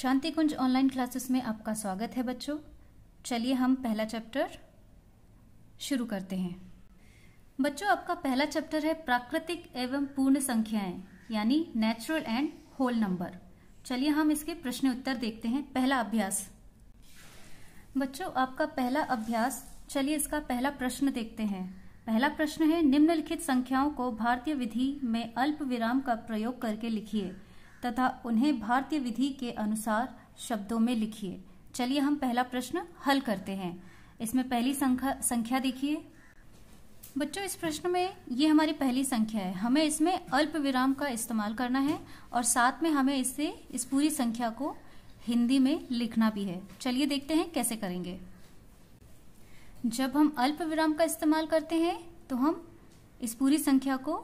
शांति कुंज online classes में आपका स्वागत है बच्चों चलिए हम पहला चैप्टर शुरू करते हैं बच्चों आपका पहला चैप्टर है प्राकृतिक एवं पूर्ण संख्याएं यानी नेचुरल एंड होल नंबर चलिए हम इसके प्रश्न उत्तर देखते हैं पहला अभ्यास बच्चों आपका पहला अभ्यास चलिए इसका पहला प्रश्न देखते हैं पहला प्रश्न है निम्नलिखित संख्याओं को भारतीय विधि में अल्प विराम का प्रयोग करके लिखिए तथा उन्हें भारतीय विधि के अनुसार शब्दों में लिखिए चलिए हम पहला प्रश्न हल करते हैं इसमें पहली संख्या संख्या देखिए बच्चों इस प्रश्न में ये हमारी पहली संख्या है हमें इसमें अल्प विराम का इस्तेमाल करना है और साथ में हमें इससे इस पूरी संख्या को हिंदी में लिखना भी है चलिए देखते हैं कैसे करेंगे जब हम अल्प विराम का इस्तेमाल करते हैं तो हम इस पूरी संख्या को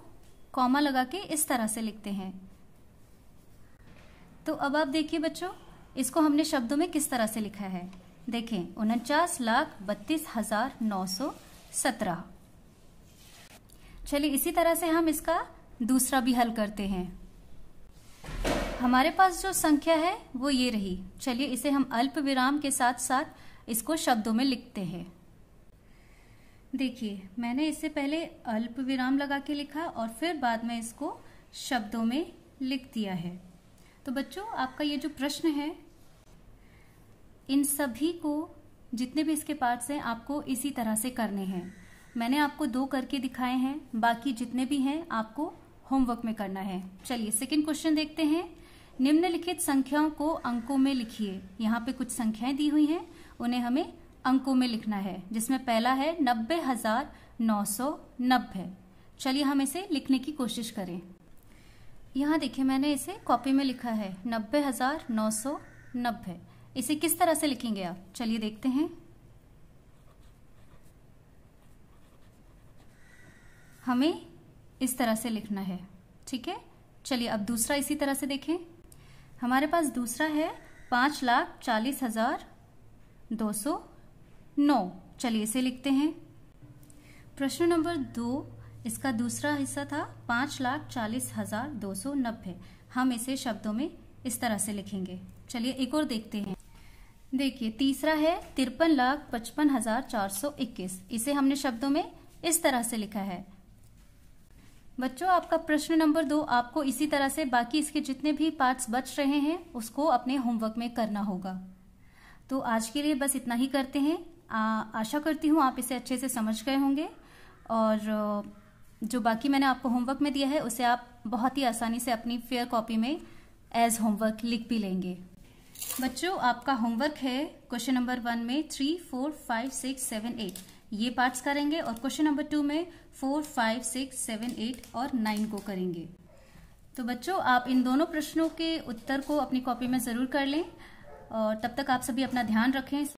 कॉमा लगा के इस तरह से लिखते हैं तो अब आप देखिए बच्चों इसको हमने शब्दों में किस तरह से लिखा है देखें उनचास लाख बत्तीस हजार नौ सौ सत्रह चलिए इसी तरह से हम इसका दूसरा भी हल करते हैं हमारे पास जो संख्या है वो ये रही चलिए इसे हम अल्प विराम के साथ साथ इसको शब्दों में लिखते हैं देखिए मैंने इससे पहले अल्प विराम लगा के लिखा और फिर बाद में इसको शब्दों में लिख दिया है तो बच्चों आपका ये जो प्रश्न है इन सभी को जितने भी इसके पार्ट्स हैं आपको इसी तरह से करने हैं मैंने आपको दो करके दिखाए हैं बाकी जितने भी हैं आपको होमवर्क में करना है चलिए सेकंड क्वेश्चन देखते हैं निम्नलिखित संख्याओं को अंकों में लिखिए यहाँ पे कुछ संख्याएं दी हुई हैं उन्हें हमें अंकों में लिखना है जिसमें पहला है नब्बे हजार नौ सौ नब्बे चलिए हम इसे लिखने की कोशिश करें यहाँ देखिए मैंने इसे कॉपी में लिखा है नब्बे हजार नौ सौ नब्बे इसे किस तरह से लिखेंगे आप चलिए देखते हैं हमें इस तरह से लिखना है ठीक है चलिए अब दूसरा इसी तरह से देखें हमारे पास दूसरा है पाँच लाख चालीस हजार दो सौ नौ चलिए इसे लिखते हैं प्रश्न नंबर दो इसका दूसरा हिस्सा था पांच लाख चालीस हजार दो सौ नब्बे हम इसे शब्दों में इस तरह से लिखेंगे चलिए एक और देखते हैं देखिए तीसरा है तिरपन लाख पचपन हजार चार सौ इक्कीस इसे हमने शब्दों में इस तरह से लिखा है बच्चों आपका प्रश्न नंबर दो आपको इसी तरह से बाकी इसके जितने भी पार्ट्स बच रहे हैं उसको अपने होमवर्क में करना होगा तो आज के लिए बस इतना ही करते हैं आ, आशा करती हूँ आप इसे अच्छे से समझ गए होंगे और जो बाकी मैंने आपको होमवर्क में दिया है उसे आप बहुत ही आसानी से अपनी फेयर कॉपी में एज होमवर्क लिख भी लेंगे बच्चों आपका होमवर्क है क्वेश्चन नंबर वन में three four five six seven eight ये पार्ट्स करेंगे और क्वेश्चन नंबर टू में four five six seven eight और नाइन को करेंगे तो बच्चों आप इन दोनों प्रश्नों के उत्तर को अपनी कॉपी में ज़रूर कर लें और तब तक आप सभी अपना ध्यान रखें